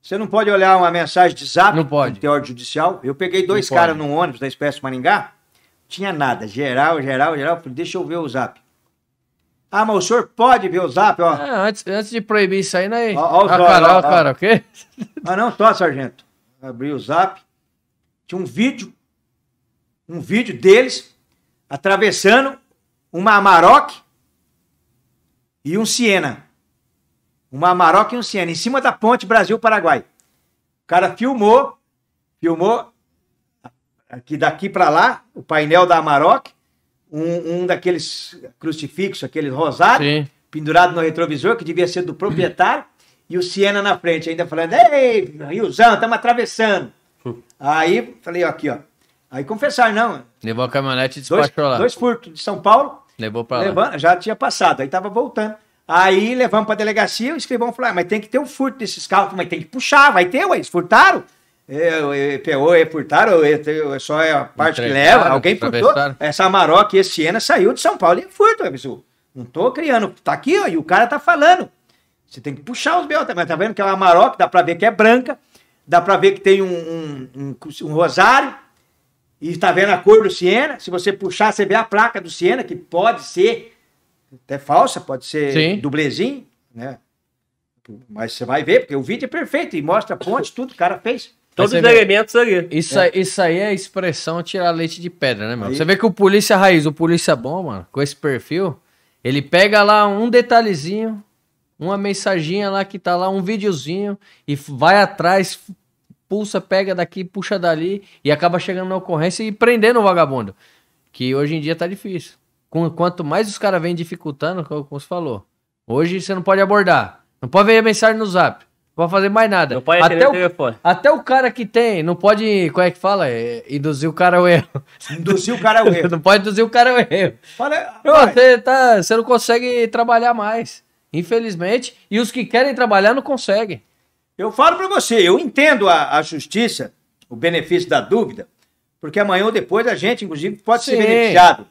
você não pode olhar uma mensagem de zap não pode. de ordem judicial. Eu peguei dois caras num ônibus da espécie Maringá. Tinha nada. Geral, geral, geral. Falei, deixa eu ver o zap. Ah, mas o senhor pode ver o zap, ó. É, antes, antes de proibir isso aí, né? Ó, ó, ó, ó, ó. cara, o quê? Ah, não só, sargento. Abri o zap. Tinha um vídeo. Um vídeo deles atravessando uma Amarok e um Siena. Uma Amarok e um Siena, em cima da ponte Brasil-Paraguai. O cara filmou, filmou aqui daqui para lá, o painel da Amarok, um, um daqueles crucifixos, aquele rosário, Sim. pendurado no retrovisor, que devia ser do proprietário, *clears throat* e o Siena na frente, ainda falando, ei, Riozão, estamos atravessando. *clears throat* Aí, falei, ó, aqui, ó. Aí confessaram, não. Levou a caminhonete e despachou dois, lá. Dois furtos de São Paulo, Levou para lá. Já tinha passado, aí tava voltando. Aí levamos para delegacia, o escrivão falou: ah, mas tem que ter um furto desses carros, mas tem que puxar, vai ter, ué, eles furtaram. É, é, PO é furtaram, é, só é a parte que leva, alguém furtou. Essa Amarok, esse Siena saiu de São Paulo e furto, ué, Não tô criando, tá aqui, ó, e o cara tá falando. Você tem que puxar os belos, mas tá vendo que é uma Amarok, dá para ver que é branca, dá para ver que tem um, um, um, um rosário, e está vendo a cor do Siena? Se você puxar, você vê a placa do Siena, que pode ser até falsa, pode ser Sim. dublezinho, né? Mas você vai ver, porque o vídeo é perfeito e mostra a ponte, tudo que o cara fez. Todos os elementos ali. Isso, é. isso aí é a expressão tirar leite de pedra, né, mano? Aí. Você vê que o polícia raiz, o polícia bom, mano, com esse perfil, ele pega lá um detalhezinho, uma mensaginha lá que tá lá, um videozinho, e vai atrás, pulsa pega daqui, puxa dali e acaba chegando na ocorrência e prendendo o vagabundo. Que hoje em dia tá difícil. Quanto mais os caras vêm dificultando, como você falou. Hoje você não pode abordar. Não pode ver mensagem no zap. Não pode fazer mais nada. Não pode até, o, até o cara que tem, não pode. Como é que fala? É, induzir o cara ao erro. Induzir o cara ao erro. *laughs* não pode induzir o cara ao erro. você, tá, você não consegue trabalhar mais. Infelizmente. E os que querem trabalhar não conseguem. Eu falo para você, eu entendo a, a, justiça, o benefício da dúvida, porque amanhã ou depois a gente, inclusive, pode Sim. ser beneficiado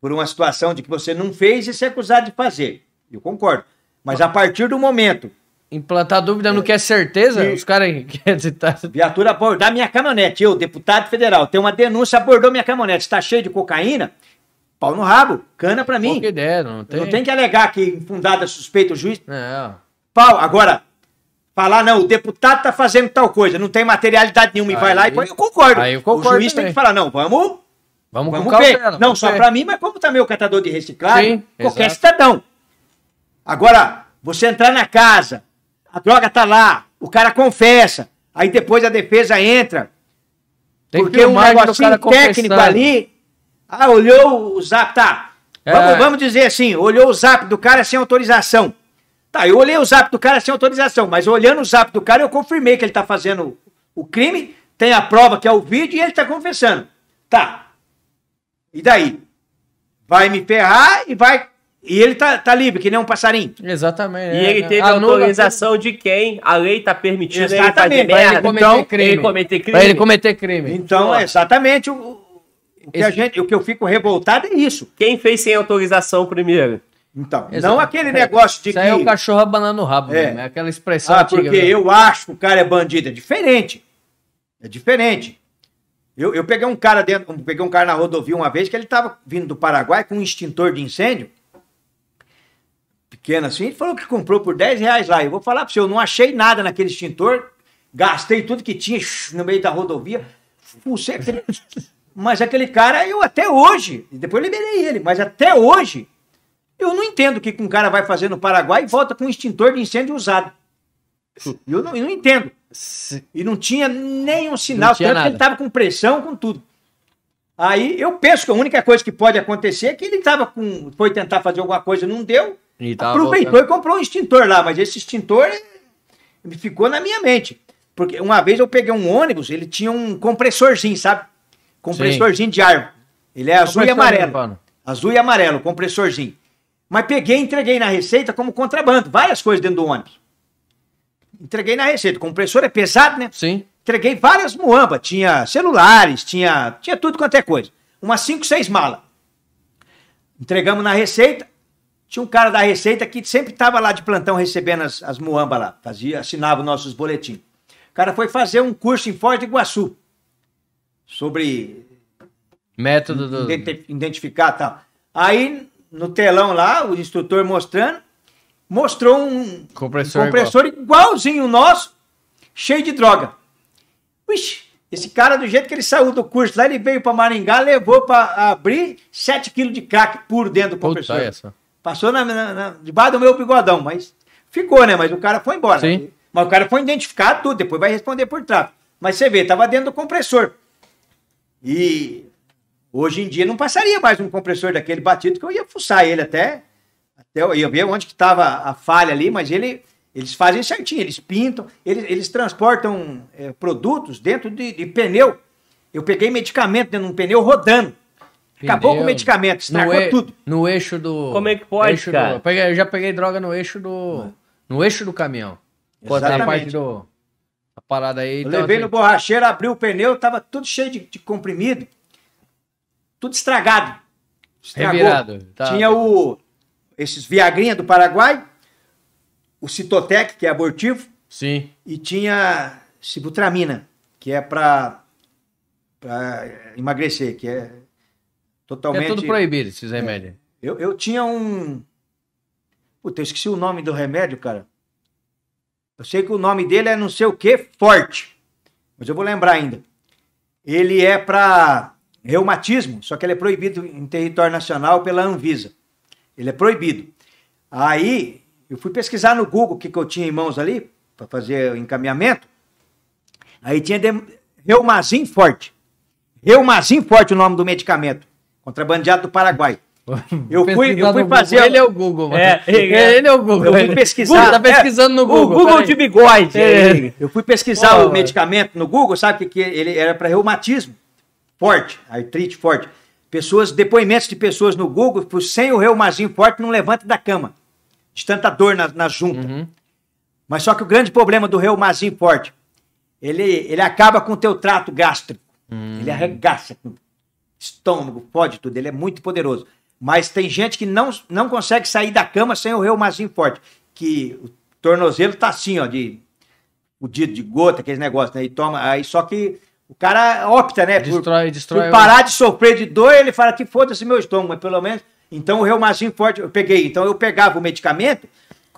por uma situação de que você não fez e ser acusado de fazer. Eu concordo. Mas a partir do momento. Implantar dúvida é, não quer certeza? E, os caras querem citar. *laughs* Tá? Viatura abordar minha caminhonete. Eu, deputado federal, tem uma denúncia, abordou minha caminhonete. Está cheio de cocaína? Pau no rabo, cana para mim. ideia, não tem. não tem que alegar que infundada suspeita o juiz. Não. Pau, agora, falar, não, o deputado está fazendo tal coisa, não tem materialidade nenhuma, e vai lá e põe, eu concordo. Aí eu concordo. O juiz também. tem que falar, não, vamos. Vamos, vamos ver. não vamos só para mim, mas como também o catador de reciclagem, Sim, qualquer exato. cidadão. Agora, você entrar na casa, a droga tá lá, o cara confessa, aí depois a defesa entra. Tem porque um negocinho técnico ali, ah, olhou o zap, tá. É. Vamos, vamos dizer assim, olhou o zap do cara sem autorização. Tá, eu olhei o zap do cara sem autorização, mas olhando o zap do cara, eu confirmei que ele tá fazendo o crime, tem a prova que é o vídeo e ele tá confessando. Tá. E daí? Vai me ferrar e vai. E ele tá, tá livre, que nem um passarinho. Exatamente. E é, ele né? teve anula... autorização de quem? A lei tá permitindo exatamente. ele fazer merda. Ele cometer então, crime. ele cometer crime. Pra ele cometer crime. Então, exatamente o, o que Esse... a gente, o que eu fico revoltado é isso. Quem fez sem autorização primeiro? Então, Exato. não aquele negócio de Isso é que... é o cachorro abanando o rabo, é. Mesmo, é aquela expressão ah, antiga. porque mesmo. eu acho que o cara é bandido. É diferente. É diferente. Eu, eu peguei um cara dentro, peguei um cara na rodovia uma vez que ele estava vindo do Paraguai com um extintor de incêndio pequeno assim, ele falou que comprou por 10 reais lá. Eu vou falar para você, eu não achei nada naquele extintor, gastei tudo que tinha *laughs* no meio da rodovia. *laughs* Mas aquele cara, eu até hoje, depois liberei ele, mas até hoje, eu não entendo o que um cara vai fazer no Paraguai e volta com um extintor de incêndio usado. Eu não, eu não entendo. E não tinha nenhum sinal, tinha tanto nada. que ele estava com pressão, com tudo. Aí eu penso que a única coisa que pode acontecer é que ele tava com. foi tentar fazer alguma coisa, não deu. E aproveitou voltando. e comprou um extintor lá, mas esse extintor ficou na minha mente. Porque uma vez eu peguei um ônibus, ele tinha um compressorzinho, sabe? Compressorzinho Sim. de ar. Ele é azul e né, amarelo. Azul e amarelo, compressorzinho. Mas peguei e entreguei na Receita como contrabando. Várias coisas dentro do ônibus. Entreguei na Receita. O compressor é pesado, né? Sim. Entreguei várias muambas. Tinha celulares, tinha, tinha tudo quanto é coisa. Umas cinco, seis malas. Entregamos na Receita. Tinha um cara da Receita que sempre estava lá de plantão recebendo as, as muambas lá. Fazia, assinava os nossos boletins. O cara foi fazer um curso em Forte do Iguaçu. Sobre... Método do... Identificar e tal. Aí no telão lá, o instrutor mostrando, mostrou um compressor, um compressor igual. igualzinho o nosso, cheio de droga. Ixi, esse cara, do jeito que ele saiu do curso lá, ele veio para Maringá, levou para abrir 7 quilos de crack puro dentro do compressor. Puta essa. Passou na, na, na, debaixo do meu bigodão, mas ficou, né? Mas o cara foi embora. Né? Sim. Mas o cara foi identificado tudo, depois vai responder por trás. Mas você vê, tava dentro do compressor. E Hoje em dia não passaria mais um compressor daquele batido, que eu ia fuçar ele até, até eu ia ver onde que estava a falha ali, mas ele, eles fazem certinho, eles pintam, eles, eles transportam é, produtos dentro de, de, pneu. Eu peguei medicamento dentro de um pneu rodando. Pneu. Acabou com o medicamento, estragou e, tudo. No eixo do. Como é que pode, eixo cara? Do, eu, peguei, eu, já peguei droga no eixo do. No eixo do caminhão. Exatamente. Na parte do. A parada aí. Eu então, levei assim, no borracheiro, abriu o pneu, tava tudo cheio de, de comprimido tudo estragado. Estragou. Revirado. Tá. Tinha o esses Viagrinha do Paraguai, o Citotec, que é abortivo. Sim. E tinha Sibutramina, que é para emagrecer, que é totalmente. É tudo proibido esses é. remédios. Eu, eu tinha um. Puta, eu esqueci o nome do remédio, cara. Eu sei que o nome dele é não sei o que, forte. Mas eu vou lembrar ainda. Ele é para reumatismo, só que ele é proibido em território nacional pela Anvisa. Ele é proibido. Aí eu fui pesquisar no Google o que, que eu tinha em mãos ali para fazer o encaminhamento. Aí tinha de... Reumazin Forte. Reumazin Forte é o nome do medicamento. Contrabandeado do Paraguai. *laughs* Eu fui, eu fui fazer. Ele é o Google. É, *laughs* é, é, ele é o Google. Eu fui pesquisar. Google, tá é, pesquisando no Google. O Google de bigode. É. Eu fui pesquisar Pô, o medicamento no Google, sabe que ele era para reumatismo forte, artrite forte. Pessoas, depoimentos de pessoas no Google, por sem o reumazinho forte, não levanta da cama. De tanta dor na, na junta. Uhum. Mas só que o grande problema do reumazinho forte, ele, ele acaba com o teu trato gástrico. Uhum. Ele arregaça com estômago, pode tudo, ele é muito poderoso. Mas tem gente que não, não consegue sair da cama sem o reumazinho forte. Que o tornozelo tá assim, ó, de o dito de gota, aqueles negócios, né? E toma, aí só que o cara opta, né? Destrói, por, destrói. Por parar de sofrer de dor, ele fala que foda-se meu estômago, mas pelo menos. Então o reumatismo forte eu peguei. Então eu pegava o medicamento,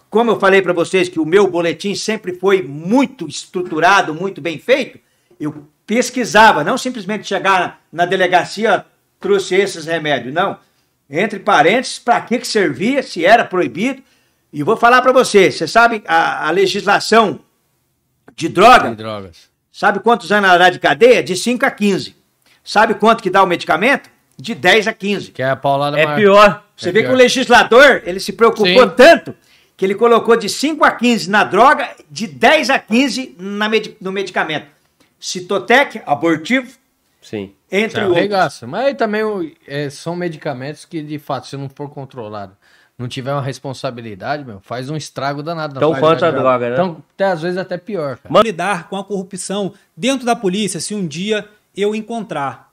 como eu falei para vocês que o meu boletim sempre foi muito estruturado, muito bem feito, eu pesquisava, não simplesmente chegar na delegacia, trouxe esses remédios, não. Entre parênteses, para que, que servia, se era proibido. E vou falar para vocês, você sabe a, a legislação de droga, drogas Sabe quantos anos ela dá de cadeia? De 5 a 15. Sabe quanto que dá o medicamento? De 10 a 15. Que é a paulada É maior. pior. Você é vê pior. que o legislador, ele se preocupou Sim. tanto que ele colocou de 5 a 15 na droga, de 10 a 15 na med no medicamento. Citotec, abortivo. Sim. Entre Já tá. outros. Regaça. Mas também é, são medicamentos que, de fato, se não for controlado não tiver uma responsabilidade, meu, faz um estrago danado. Então, quanto a droga, né? Então, até, às vezes até pior. Cara. lidar com a corrupção dentro da polícia se um dia eu encontrar.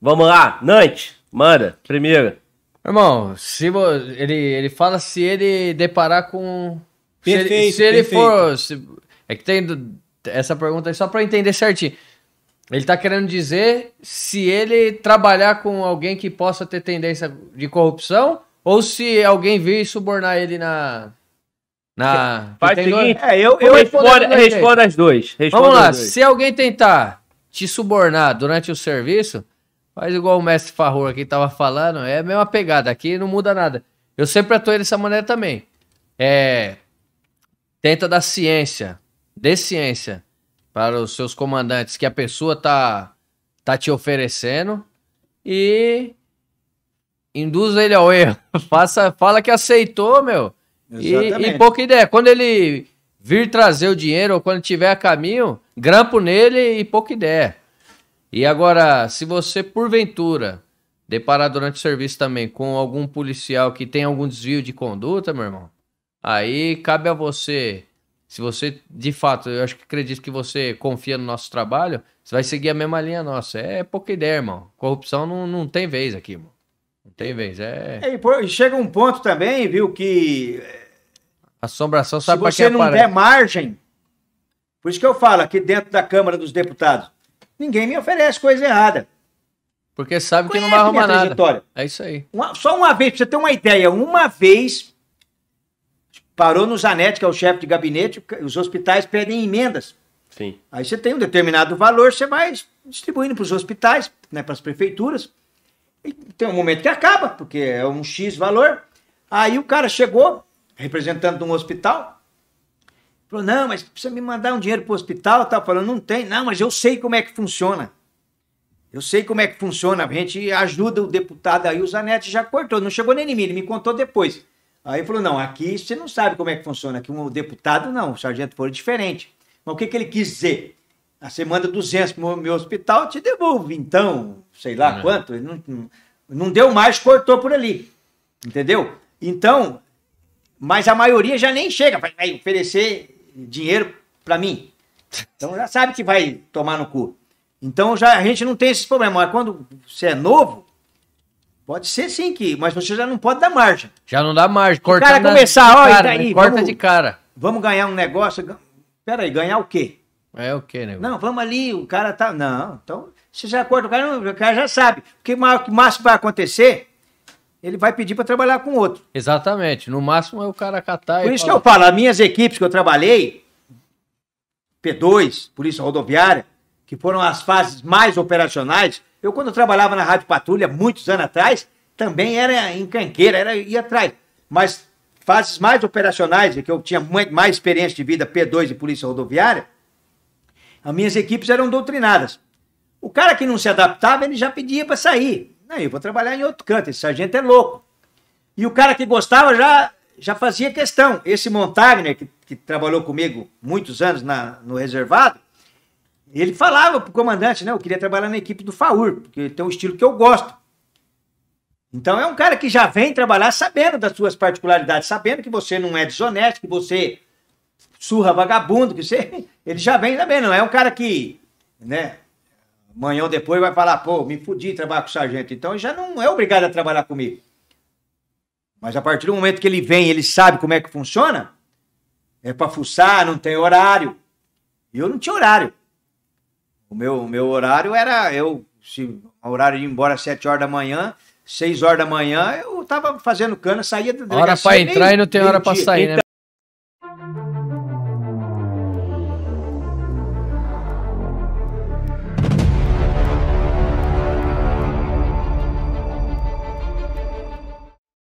Vamos lá, Nante, manda, primeiro. Irmão, se ele, ele fala se ele deparar com. Perfeito. Se ele, se ele for. Se, é que tem essa pergunta aí só para entender certinho. Ele tá querendo dizer se ele trabalhar com alguém que possa ter tendência de corrupção ou se alguém vir subornar ele na. Na. Faz o seguinte. É, eu, eu respondo, respondo as duas. Vamos lá. Dois. Se alguém tentar te subornar durante o serviço, faz igual o mestre Farrou aqui tava falando. É a mesma pegada. Aqui não muda nada. Eu sempre atuei dessa maneira também. É. Tenta dar ciência. Dê ciência para os seus comandantes que a pessoa tá, tá te oferecendo. E induza ele ao erro. *laughs* Faça, fala que aceitou, meu. E, e pouca ideia. Quando ele vir trazer o dinheiro ou quando tiver a caminho, grampo nele e pouca ideia. E agora, se você porventura deparar durante o serviço também com algum policial que tem algum desvio de conduta, meu irmão, aí cabe a você. Se você, de fato, eu acho que acredito que você confia no nosso trabalho, você vai seguir a mesma linha nossa. É pouca ideia, irmão. Corrupção não, não tem vez aqui, irmão. Não tem vez, é... é. chega um ponto também, viu, que. Assombração sabe para quem Se você não aparece. der margem. Por isso que eu falo aqui dentro da Câmara dos Deputados: ninguém me oferece coisa errada. Porque sabe que não vai arrumar nada. É isso aí. Uma, só uma vez, pra você ter uma ideia, uma vez parou no Zanetti, que é o chefe de gabinete, os hospitais pedem emendas. Sim. Aí você tem um determinado valor, você vai distribuindo para os hospitais, né, para as prefeituras tem um momento que acaba, porque é um X valor. Aí o cara chegou, representante de um hospital, falou: Não, mas precisa me mandar um dinheiro para o hospital. Tá falando: Não tem, não, mas eu sei como é que funciona. Eu sei como é que funciona. A gente ajuda o deputado aí, o Zanetti já cortou, não chegou nem em mim, ele me contou depois. Aí falou: Não, aqui você não sabe como é que funciona. Aqui um deputado não, o sargento foi diferente. Mas o que, que ele quis dizer? a você manda 200 para o meu hospital, eu te devolvo, então sei lá é quanto, não, não deu mais, cortou por ali. Entendeu? Então, mas a maioria já nem chega, para oferecer dinheiro para mim. Então já sabe que vai tomar no cu. Então já a gente não tem esses problemas. Mas quando você é novo, pode ser sim que, mas você já não pode dar margem. Já não dá margem. Corta o cara começar, olha, cara, daí, tá corta vamos, de cara. Vamos ganhar um negócio. Pera aí, ganhar o quê? É o quê, né? Não, vamos ali, o cara tá. Não, então se você acorda o cara, o cara já sabe. Porque o máximo vai acontecer, ele vai pedir para trabalhar com outro. Exatamente. No máximo é o cara catar. Por isso que eu falo, as minhas equipes que eu trabalhei, P2, Polícia Rodoviária, que foram as fases mais operacionais. Eu, quando eu trabalhava na Rádio Patrulha, muitos anos atrás, também era em canqueira, era ia atrás. Mas fases mais operacionais, é que eu tinha mais experiência de vida, P2 e Polícia Rodoviária, as minhas equipes eram doutrinadas. O cara que não se adaptava, ele já pedia para sair. Não, eu vou trabalhar em outro canto, esse sargento é louco. E o cara que gostava já, já fazia questão. Esse Montagner, que, que trabalhou comigo muitos anos na, no reservado, ele falava pro comandante, né? Eu queria trabalhar na equipe do FAUR, porque tem um estilo que eu gosto. Então é um cara que já vem trabalhar sabendo das suas particularidades, sabendo que você não é desonesto, que você surra vagabundo, que você. *laughs* Ele já vem sabendo, não é um cara que, né? amanhã ou depois vai falar, pô, me fudi trabalhar com o sargento, então já não é obrigado a trabalhar comigo. Mas a partir do momento que ele vem, ele sabe como é que funciona, é para fuçar, não tem horário. e Eu não tinha horário. O meu, meu horário era, eu, se o horário de ir embora às 7 horas da manhã, 6 horas da manhã, eu tava fazendo cana, saía da delegacia. Hora para entrar e não tem hora para sair, né?